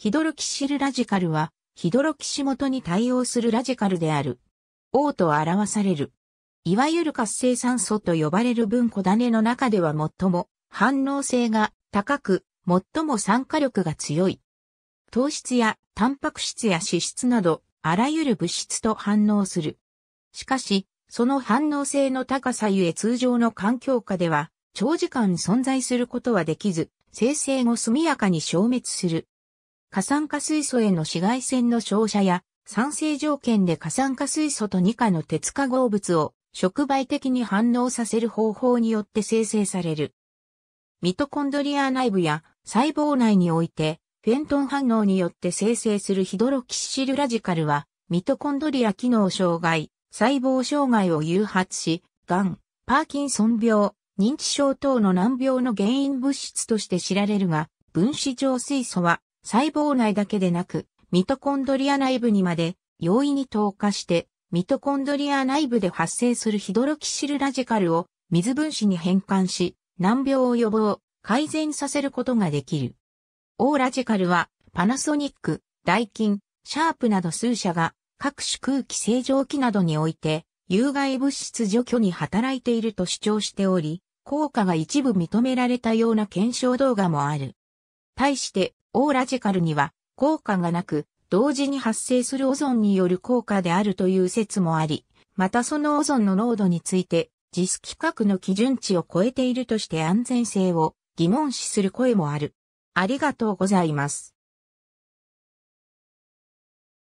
ヒドロキシルラジカルは、ヒドロキシ元に対応するラジカルである。O と表される。いわゆる活性酸素と呼ばれる分子種の中では最も反応性が高く、最も酸化力が強い。糖質やタンパク質や脂質など、あらゆる物質と反応する。しかし、その反応性の高さゆえ通常の環境下では、長時間存在することはできず、生成後速やかに消滅する。過酸化水素への紫外線の照射や、酸性条件で過酸化水素と2価の鉄化合物を触媒的に反応させる方法によって生成される。ミトコンドリア内部や細胞内において、フェントン反応によって生成するヒドロキシルラジカルは、ミトコンドリア機能障害、細胞障害を誘発し、がん、パーキンソン病、認知症等の難病の原因物質として知られるが、分子上水素は細胞内だけでなく、ミトコンドリア内部にまで容易に透過して、ミトコンドリア内部で発生するヒドロキシルラジカルを水分子に変換し、難病を予防、改善させることができる。オーラジカルは、パナソニック、ダイキン、シャープなど数社が各種空気清浄機などにおいて、有害物質除去に働いていると主張しており、効果が一部認められたような検証動画もある。対して、オーラジカルには効果がなく、同時に発生するオゾンによる効果であるという説もあり、またそのオゾンの濃度について、ジス規格の基準値を超えているとして安全性を疑問視する声もある。ありがとうございます。